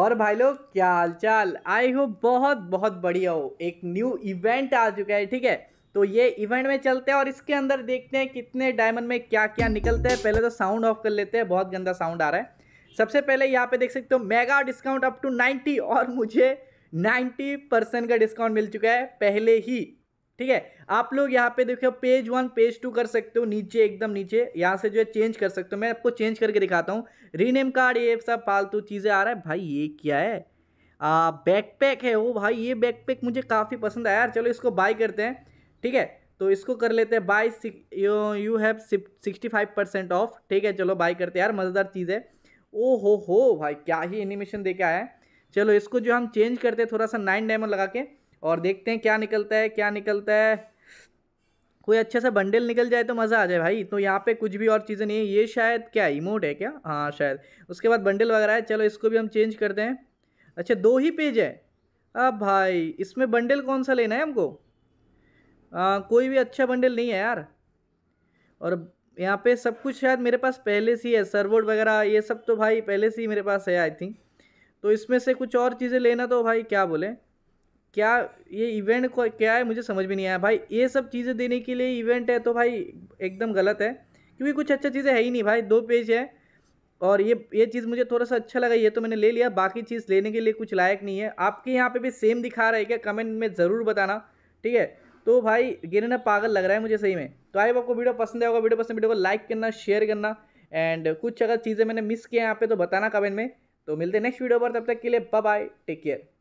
और भाई लोग क्या हालचाल आई हो बहुत बहुत बढ़िया हो एक न्यू इवेंट आ चुका है ठीक है तो ये इवेंट में चलते हैं और इसके अंदर देखते हैं कितने डायमंड में क्या क्या निकलते हैं पहले तो साउंड ऑफ कर लेते हैं बहुत गंदा साउंड आ रहा है सबसे पहले यहाँ पे देख सकते हो मेगा डिस्काउंट अप टू 90 और मुझे 90 परसेंट का डिस्काउंट मिल चुका है पहले ही ठीक है आप लोग यहाँ पे देखो पेज वन पेज टू कर सकते हो नीचे एकदम नीचे यहाँ से जो है चेंज कर सकते हो मैं आपको चेंज करके दिखाता हूँ रीनेम कार्ड ये सब फालतू चीज़ें आ रहा है भाई ये क्या है बैक बैकपैक है वो भाई ये बैकपैक मुझे काफ़ी पसंद आया यार चलो इसको बाई करते हैं ठीक है तो इसको कर लेते हैं by you have sixty five percent off ठीक है चलो बाई करते हैं यार मज़ेदार चीज़ है ओ हो हो भाई क्या ही एनिमेशन दे के आया है चलो इसको जो हम चेंज करते हैं थोड़ा सा नाइन डायमंड लगा के और देखते हैं क्या निकलता है क्या निकलता है कोई अच्छे से बंडल निकल जाए तो मज़ा आ जाए भाई तो यहाँ पे कुछ भी और चीज़ें नहीं है ये शायद क्या इमोट है क्या हाँ शायद उसके बाद बंडल वगैरह है चलो इसको भी हम चेंज करते हैं अच्छा दो ही पेज है अब भाई इसमें बंडल कौन सा लेना है हमको आ, कोई भी अच्छा बंडल नहीं है यार और यहाँ पे सब कुछ शायद मेरे पास पहले से ही है सर्वोड वगैरह ये सब तो भाई पहले से ही मेरे पास है आई थिंक तो इसमें से कुछ और चीज़ें लेना तो भाई क्या बोले क्या ये इवेंट को क्या है मुझे समझ में नहीं आया भाई ये सब चीज़ें देने के लिए इवेंट है तो भाई एकदम गलत है क्योंकि कुछ अच्छा चीज़ें है ही नहीं भाई दो पेज है और ये ये चीज़ मुझे थोड़ा सा अच्छा लगा ये तो मैंने ले लिया बाकी चीज़ लेने के लिए कुछ लायक नहीं है आपके यहाँ पे भी सेम दिखा रहा है क्या कमेंट में ज़रूर बताना ठीक है तो भाई गिरना पागल लग रहा है मुझे सही में तो आई आपको वीडियो पसंद आएगा वीडियो पसंद वीडियो को लाइक करना शेयर करना एंड कुछ अगर चीज़ें मैंने मिस किया यहाँ पे तो बताना कमेंट में तो मिलते नेक्स्ट वीडियो पर तब तक के लिए बाय टेक केयर